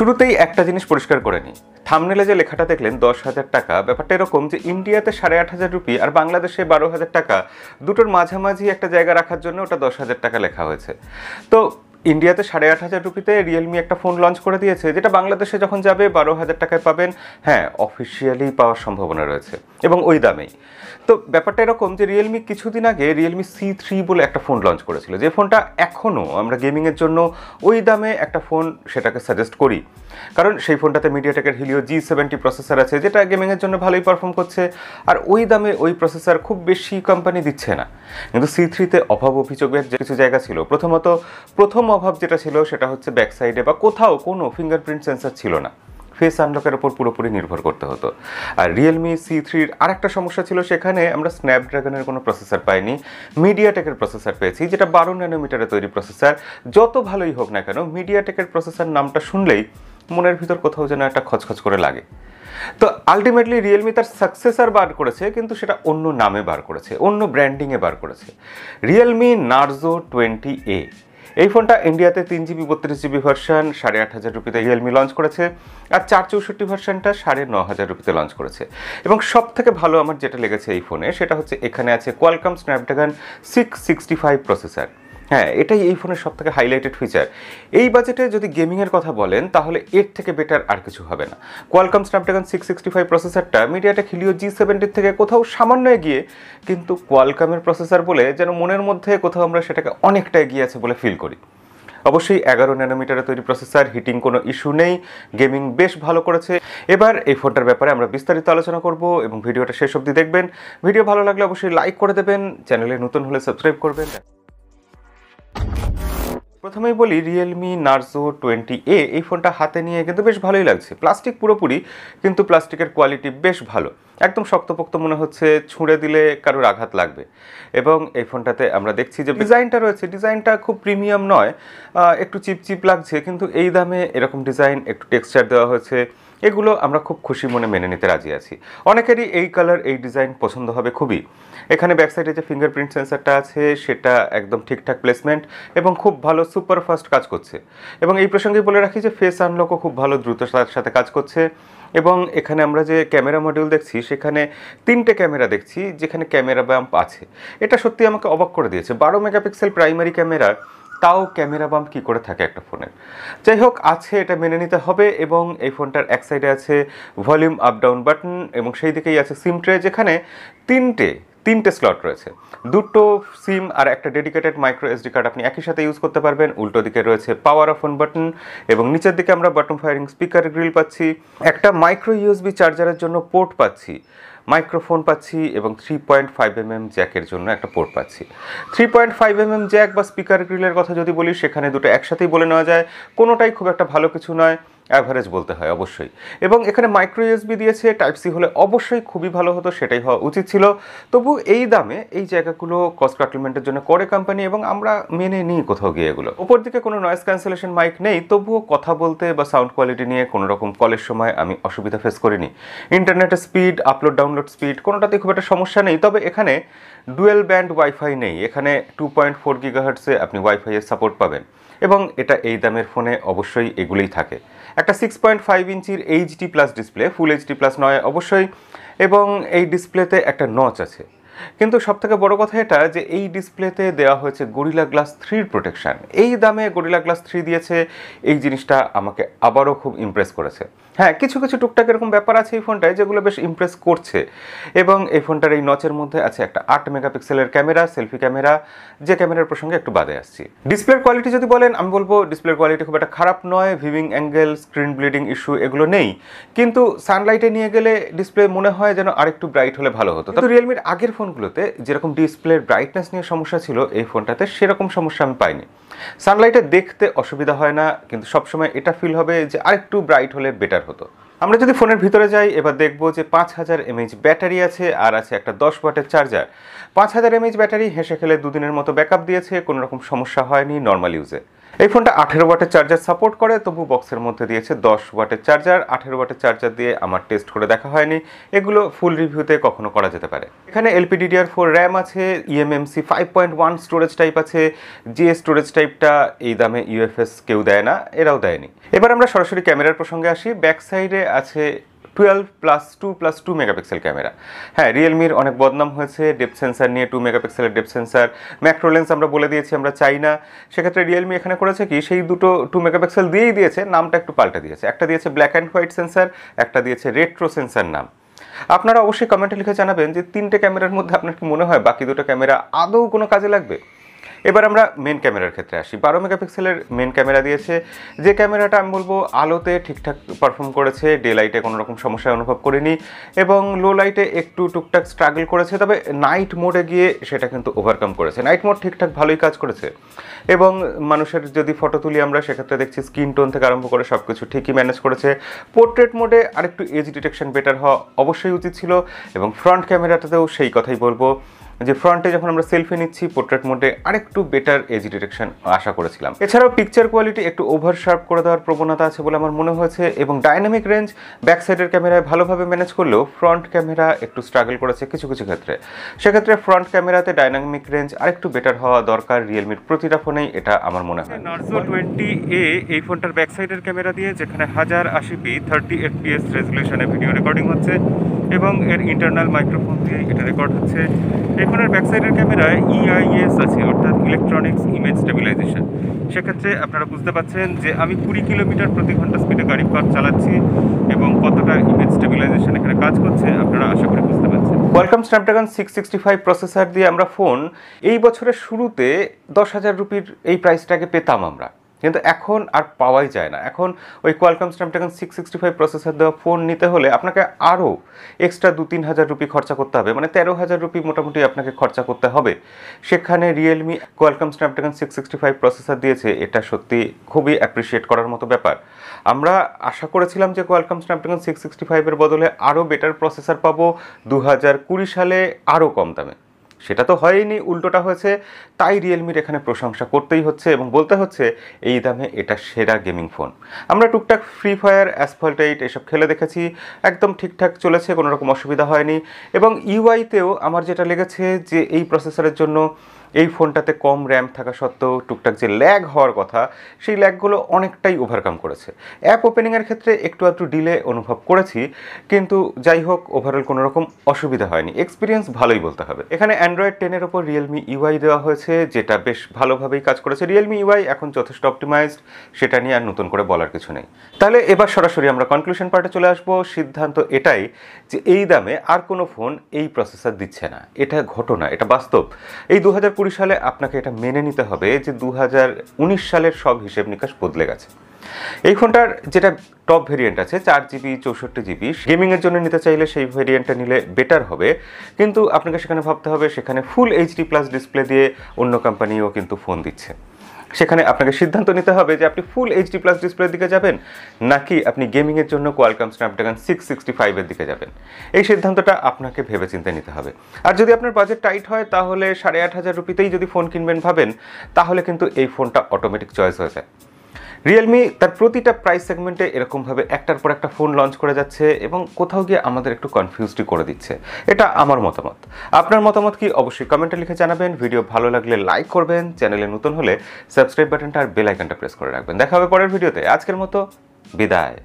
শুরুতেই একটা জিনিস পরিষ্কার করে নিই থামনেলে যে লেখাটা দেখলেন দশ হাজার টাকা ব্যাপারটা এরকম যে ইন্ডিয়াতে সাড়ে আট হাজার রুপি আর বাংলাদেশে বারো হাজার টাকা দুটোর মাঝামাঝি একটা জায়গা রাখার জন্য ওটা দশ হাজার টাকা লেখা হয়েছে তো ইন্ডিয়াতে সাড়ে আট হাজার রুপিতে রিয়েলমি একটা ফোন লঞ্চ করে দিয়েছে যেটা বাংলাদেশে যখন যাবে বারো হাজার টাকায় পাবেন হ্যাঁ অফিসিয়ালি পাওয়ার সম্ভাবনা রয়েছে এবং ওই দামেই তো ব্যাপারটা এরকম যে রিয়েলমি কিছুদিন আগে রিয়েলমি সি থ্রি বলে একটা ফোন লঞ্চ করেছিল যে ফোনটা এখনও আমরা গেমিংয়ের জন্য ওই দামে একটা ফোন সেটাকে সাজেস্ট করি কারণ সেই ফোনটাতে মিডিয়াটেকের হিলিও জি সেভেন্টি প্রসেসর আছে যেটা গেমিংয়ের জন্য ভালোই পারফর্ম করছে আর ওই দামে ওই প্রসেসার খুব বেশি কোম্পানি দিচ্ছে না কিন্তু সি থ্রিতে অভাব অভিযোগের যে কিছু জায়গা ছিল প্রথমত প্রথম অভাব যেটা ছিল সেটা হচ্ছে ব্যাক সাইডে বা কোথাও কোনো ফিঙ্গারপ্রিন্ট সেন্সার ছিল না ফেস আনলকের ওপর পুরোপুরি নির্ভর করতে হতো আর রিয়েলমি সি থ্রির আরেকটা সমস্যা ছিল সেখানে আমরা স্ন্যাপড্রাগনের কোনো প্রসেসর পাইনি মিডিয়াটেকের প্রসেসর পেয়েছি যেটা বারো ন্যানোমিটারে তৈরি প্রসেসর যত ভালোই হোক না কেন মিডিয়াটেকের প্রসেসর নামটা শুনলেই মনের ভিতর কোথাও যেন একটা খচখচ করে লাগে তো আলটিমেটলি রিয়েলমি তার সাকসেসার বার করেছে কিন্তু সেটা অন্য নামে বার করেছে অন্য ব্র্যান্ডিংয়ে বার করেছে রিয়েলমি নার্জো টোয়েন্টি এ এই ফোনটা ইন্ডিয়াতে তিন জিবি বত্রিশ জিবি ভার্সান সাড়ে আট হাজার রুপিতে রিয়েলমি লঞ্চ করেছে আর চার চৌষট্টি ভার্সানটা সাড়ে ন হাজার রুপিতে লঞ্চ করেছে এবং সব থেকে ভালো আমার যেটা লেগেছে এই ফোনে সেটা হচ্ছে এখানে আছে Qualcomm Snapdragon six sixty five processor হ্যাঁ এটাই এই ফোনের সব থেকে হাইলাইটেড ফিচার এই বাজেটে যদি গেমিংয়ের কথা বলেন তাহলে এর থেকে বেটার আর কিছু হবে না Qualcomm Snapdragon six sixty five প্রসেসরটা মিডিয়াটা খেলিও জি সেভেন্টির থেকে কোথাও সামান্য এগিয়ে কিন্তু কোয়ালকামের প্রসেসর বলে যেন মনের মধ্যে কোথাও আমরা সেটাকে অনেকটা এগিয়ে আছে বলে ফিল করি অবশ্যই এগারো ন্যানোমিটারে তৈরি প্রসেসর হিটিং কোনো ইস্যু নেই গেমিং বেশ ভালো করেছে এবার এই ফোনটার ব্যাপারে আমরা বিস্তারিত আলোচনা করব এবং ভিডিওটা শেষ অবধি দেখবেন ভিডিও ভালো লাগলে অবশ্যই লাইক করে দেবেন চ্যানেলে নতুন হলে সাবস্ক্রাইব করবেন প্রথমেই বলি রিয়েলমি নার্জো টোয়েন্টি এ এই ফোনটা হাতে নিয়ে কিন্তু বেশ ভালোই লাগছে প্লাস্টিক পুরোপুরি কিন্তু প্লাস্টিকের কোয়ালিটি বেশ ভালো একদম শক্তপোক্ত মনে হচ্ছে ছুঁড়ে দিলে কারোর আঘাত লাগবে এবং এই ফোনটাতে আমরা দেখছি যে ডিজাইনটা রয়েছে ডিজাইনটা খুব প্রিমিয়াম নয় একটু চিপচিপ লাগছে কিন্তু এই দামে এরকম ডিজাইন একটু টেক্সচার দেওয়া হয়েছে এগুলো আমরা খুব খুশি মনে মেনে নিতে রাজি আছি অনেকেরই এই কালার এই ডিজাইন পছন্দ হবে খুবই এখানে ব্যাকসাইডে যে ফিঙ্গারপ্রিন্ট সেন্সারটা আছে সেটা একদম ঠিকঠাক প্লেসমেন্ট এবং খুব ভালো সুপার ফাস্ট কাজ করছে এবং এই প্রসঙ্গে বলে রাখি যে ফেস আনলকও খুব ভালো দ্রুততার সাথে কাজ করছে এবং এখানে আমরা যে ক্যামেরা মডিউল দেখছি সেখানে তিনটে ক্যামেরা দেখছি যেখানে ক্যামেরা ব্যাম্প আছে এটা সত্যি আমাকে অবাক করে দিয়েছে বারো মেগাপিক্সেল প্রাইমারি ক্যামেরা তাও ক্যামেরা বাম্প কী করে থাকে একটা ফোনের যাই হোক আছে এটা মেনে নিতে হবে এবং এই ফোনটার এক সাইডে আছে ভলিউম আপ ডাউন বাটন এবং সেই দিকেই আছে সিম ট্রে যেখানে তিনটে তিনটে স্লট রয়েছে দুটো সিম আর একটা ডেডিকেটেড মাইক্রো এসডি কার্ড আপনি একই সাথে ইউজ করতে পারবেন উল্টো দিকে রয়েছে পাওয়ার অফ অন বাটন এবং নিচের দিকে আমরা বাটন ফায়ারিং স্পিকার গ্রিল পাচ্ছি একটা মাইক্রো ইউএসবি চার্জারের জন্য পোর্ট পাচ্ছি মাইক্রোফোন পাচ্ছি এবং three point five M M জ্যাকের জন্য একটা পোর্ট পাচ্ছি three point five MM jack বা স্পিকার গ্রিলের কথা যদি বলি সেখানে দুটো একসাথেই বলে নেওয়া যায় কোনোটাই খুব একটা ভালো কিছু নয় অ্যাভারেজ বলতে হয় অবশ্যই এবং এখানে মাইক্রো ইউএসবি দিয়েছে টাইপ সি হলে অবশ্যই খুবই ভালো হতো সেটাই হওয়া উচিত ছিল তবু এই দামে এই জায়গাগুলো কস্ট কাটলমেন্টের জন্য করে কোম্পানি এবং আমরা মেনে নিই কোথাও গিয়ে এগুলো ওপর দিকে কোনো নয়েস ক্যান্সেলেশন মাইক নেই তবুও কথা বলতে বা সাউন্ড কোয়ালিটি নিয়ে কোনো রকম কলের সময় আমি অসুবিধা ফেস করিনি ইন্টারনেটের স্পিড আপলোড ডাউনলোড স্পিড কোনোটাতে খুব একটা সমস্যা নেই তবে এখানে ডুয়েল ব্যান্ড ওয়াইফাই নেই এখানে টু পয়েন্ট ফোর গিগাহার্টসে আপনি ওয়াইফাইয়ের সাপোর্ট পাবেন এবং এটা এই দামের ফোনে অবশ্যই এগুলোই থাকে একটা সিক্স পয়েন্ট ফাইভ ইঞ্চির HD plus display full HD plus নয় অবশ্যই এবং এই ডিসপ্লেতে একটা নচ আছে কিন্তু সবথেকে বড় কথা এটা যে এই ডিসপ্লেতে দেওয়া হয়েছে গরিলা গ্লাস থ্রির প্রোটেকশান এই দামে গরিলা গ্লাস থ্রি দিয়েছে এই জিনিসটা আমাকে আবারও খুব ইমপ্রেস করেছে হ্যাঁ কিছু কিছু টুকটাক এরকম ব্যাপার আছে এই ফোনটায় যেগুলো বেশ ইমপ্রেস করছে এবং এই ফোনটার এই নচের মধ্যে আছে একটা আট মেগাপিক্সেলের ক্যামেরা সেলফি ক্যামেরা যে ক্যামেরার প্রসঙ্গে একটু বাদে আসছি ডিসপ্লের কোয়ালিটি যদি বলেন আমি বলবো ডিসপ্লের কোয়ালিটি খুব একটা খারাপ নয় viewing angle screen bleeding issue এগুলো নেই কিন্তু সানলাইটে নিয়ে গেলে ডিসপ্লে মনে হয় যেন আরেকটু ব্রাইট হলে ভালো হতো তো রিয়েলমির আগের ফোন ফোনগুলোতে যেরকম ডিসপ্লের ব্রাইটনেস নিয়ে সমস্যা ছিল এই ফোনটাতে সেরকম সমস্যা আমি পাইনি সানলাইটে দেখতে অসুবিধা হয় না কিন্তু সবসময় এটা ফিল হবে যে আরেকটু ব্রাইট হলে বেটার হতো আমরা যদি ফোনের ভিতরে যাই এবার দেখব যে পাঁচ হাজার এমএইচ ব্যাটারি আছে আর আছে একটা দশ ওয়াটের চার্জার পাঁচ হাজার এমএইচ ব্যাটারি হেসে খেলে দুদিনের মতো ব্যাকআপ দিয়েছে কোনো রকম সমস্যা হয়নি নর্মাল ইউজে এই ফোনটা আঠেরো ওয়াটের চার্জার সাপোর্ট করে তবু বক্সের মধ্যে দিয়েছে দশ ওয়াটের চার্জার আঠেরো ওয়াটের চার্জার দিয়ে আমার টেস্ট করে দেখা হয়নি এগুলো ফুল রিভিউতে কখনো করা যেতে পারে এখানে এলপিডিডিআর ফোর র্যাম আছে eMMC five point one storage type আছে যে স্টোরেজ টাইপটা এই দামে ইউএফএস কেউ দেয় না এরাও দেয়নি এবার আমরা সরাসরি ক্যামেরার প্রসঙ্গে আসি ব্যাক সাইডে আছে twelve plus two plus two megapixel camera হ্যাঁ রিয়েলমির অনেক বদনাম হয়েছে ডেপ সেন্সার নিয়ে টু মেগাপিক্সেলের ডেপ সেন্সার ম্যাক্রোলেন্স আমরা বলে দিয়েছি আমরা চাই না সেক্ষেত্রে রিয়েলমি এখানে করেছে কি সেই দুটো টু মেগাপিক্সেল দিয়েই দিয়েছে নামটা একটু পাল্টে দিয়েছে একটা দিয়েছে ব্ল্যাক অ্যান্ড হোয়াইট সেন্সার একটা দিয়েছে রেট্রো সেন্সার নাম আপনারা অবশ্যই কমেন্টে লিখে জানাবেন যে তিনটে ক্যামেরার মধ্যে আপনার কি মনে হয় বাকি দুটো ক্যামেরা আদৌ কোনো কাজে লাগবে এবার আমরা মেন ক্যামেরার ক্ষেত্রে আসি বারো মেগাপিক্সেলের মেন ক্যামেরা দিয়েছে যে ক্যামেরাটা আমি বলবো আলোতে ঠিকঠাক পারফর্ম করেছে ডে লাইটে কোনো রকম সমস্যা অনুভব করিনি এবং লো লাইটে একটু টুকটাক স্ট্রাগল করেছে তবে নাইট মোডে গিয়ে সেটা কিন্তু ওভারকাম করেছে নাইট মোড ঠিকঠাক ভালোই কাজ করেছে এবং মানুষের যদি ফটো তুলি আমরা সেক্ষেত্রে দেখছি স্কিন টোন থেকে আরম্ভ করে সব কিছু ঠিকই ম্যানেজ করেছে পোর্ট্রেট মোডে আরেকটু এজ ডিটেকশন বেটার হওয়া অবশ্যই উচিত ছিল এবং ফ্রন্ট ক্যামেরাটাতেও সেই কথাই বলবো যে ফ্রন্টে যখন আমরা সেলফি নিচ্ছি পোর্ট্রেট মোডে আরেকটু বেটার এজি ডিটেকশন আশা করেছিলাম এছাড়াও পিকচার কোয়ালিটি একটু ওভার শার্প করে দেওয়ার প্রবণতা আছে বলে আমার মনে হয়েছে এবং ডাইনামিক রেঞ্জ ব্যাক সাইডের ক্যামেরায় ভালোভাবে ম্যানেজ করলেও ফ্রন্ট ক্যামেরা একটু স্ট্রাগল করেছে কিছু কিছু ক্ষেত্রে সেক্ষেত্রে ফ্রন্ট ক্যামেরাতে ডাইনামিক রেঞ্জ আরেকটু বেটার হওয়া দরকার রিয়েলমির প্রতিটা ফোনেই এটা আমার মনে হয় নার্সো টোয়েন্টি এ এই ফোনটার ব্যাক সাইডের ক্যামেরা দিয়ে যেখানে হাজার আশি পি থার্টি এফপিএস রেজলিউশনে ভিডিও রেকর্ডিং হচ্ছে এবং এর ইন্টারনাল মাইক্রোফোন দিয়ে এটা রেকর্ড হচ্ছে এই ফোনের ব্যাকসাইডের ক্যামেরায় ইআইএস আছে অর্থাৎ ইলেকট্রনিক্স ইমেজ স্টেবিলাইজেশন সেক্ষেত্রে আপনারা বুঝতে পাচ্ছেন যে আমি কুড়ি কিলোমিটার প্রতি ঘন্টা স্পিডে গাড়ি পার চালাচ্ছি এবং কতটা ইমেজ স্টেবিলাইজেশন এখানে কাজ করছে আপনারা আশা করি বুঝতে পারছেন Qualcomm Snapdragon six sixty five processor দিয়ে আমরা ফোন এই বছরের শুরুতে দশ হাজার রুপির এই প্রাইসটাকে পেতাম আমরা কিন্তু এখন আর পাওয়াই যায় না এখন ওই Qualcomm Snapdragon six sixty five processor দেওয়া ফোন নিতে হলে আপনাকে আরও এক্সট্রা দু তিন হাজার রুপি খরচা করতে হবে মানে তেরো হাজার রুপি মোটামুটি আপনাকে খরচা করতে হবে সেখানে Realme Qualcomm Snapdragon six sixty five processor দিয়েছে এটা সত্যি খুবই অ্যাপ্রিসিয়েট করার মতো ব্যাপার আমরা আশা করেছিলাম যে কোয়ালকম স্ন্যাপড্রাগন সিক্স সিক্সটি ফাইভের বদলে আরও বেটার প্রসেসার পাবো দু হাজার কুড়ি সালে আরও কম দামে সেটা তো হয়নি উল্টোটা হয়েছে তাই রিয়েলমির এখানে প্রশংসা করতেই হচ্ছে এবং বলতে হচ্ছে এই দামে এটা সেরা গেমিং ফোন আমরা টুকটাক ফ্রি ফায়ার অ্যাসফল্টাইট এসব খেলে দেখেছি একদম ঠিকঠাক চলেছে কোনো রকম অসুবিধা হয়নি এবং ইউআইতেও আমার যেটা লেগেছে যে এই প্রসেসরের জন্য এই ফোনটাতে কম র্যাম থাকা সত্ত্বেও টুকটাক যে ল্যাগ হওয়ার কথা সেই ল্যাগগুলো অনেকটাই ওভারকাম করেছে অ্যাপ ওপেনিংয়ের ক্ষেত্রে একটু একটু ডিলে অনুভব করেছি কিন্তু যাই হোক ওভারঅল কোনো রকম অসুবিধা হয়নি এক্সপিরিয়েন্স ভালোই বলতে হবে এখানে অ্যান্ড্রয়েড টেনের ওপর রিয়েলমি ইউআই দেওয়া হয়েছে যেটা বেশ ভালোভাবেই কাজ করেছে রিয়েলমি ইউআই e এখন যথেষ্ট অপটিমাইজড সেটা নিয়ে আর নতুন করে বলার কিছু নেই তাহলে এবার সরাসরি আমরা কনক্লুশন পার্টে চলে আসবো সিদ্ধান্ত এটাই যে এই দামে আর কোনো ফোন এই প্রসেসর দিচ্ছে না এটা ঘটনা এটা বাস্তব এই দু কুড়ি সালে আপনাকে এটা মেনে নিতে হবে যে দু সালের সব হিসেব নিকাশ বদলে গেছে এই ফোনটার যেটা টপ ভেরিয়েন্ট আছে চার জিবি চৌষট্টি জিবি গেমিংয়ের জন্য নিতে চাইলে সেই ভেরিয়েন্টটা নিলে বেটার হবে কিন্তু আপনাকে সেখানে ভাবতে হবে সেখানে ফুল এইচডি প্লাস ডিসপ্লে দিয়ে অন্য কোম্পানিও কিন্তু ফোন দিচ্ছে সেখানে আপনাকে সিদ্ধান্ত নিতে হবে যে আপনি ফুল এইচডি প্লাস ডিসপ্লের দিকে যাবেন নাকি আপনি গেমিংয়ের জন্য কোয়ালকাম স্ন্যাপড্রাগন সিক্স সিক্সটি ফাইভের দিকে যাবেন এই সিদ্ধান্তটা আপনাকে ভেবে চিন্তে নিতে হবে আর যদি আপনার বাজেট টাইট হয় তাহলে সাড়ে আট হাজার রুপিতেই যদি ফোন কিনবেন ভাবেন তাহলে কিন্তু এই ফোনটা অটোমেটিক চয়েস হয়ে যায় রিয়েলমি তার প্রতিটা প্রাইস সেগমেন্টে এরকমভাবে একটার পর একটা ফোন লঞ্চ করে যাচ্ছে এবং কোথাও গিয়ে আমাদের একটু কনফিউজডই করে দিচ্ছে এটা আমার মতামত আপনার মতামত কি অবশ্যই কমেন্টে লিখে জানাবেন ভিডিও ভালো লাগলে লাইক করবেন চ্যানেলে নতুন হলে সাবস্ক্রাইব বাটনটা আর বেলাইকনটা প্রেস করে রাখবেন দেখা হবে পরের ভিডিওতে আজকের মতো বিদায়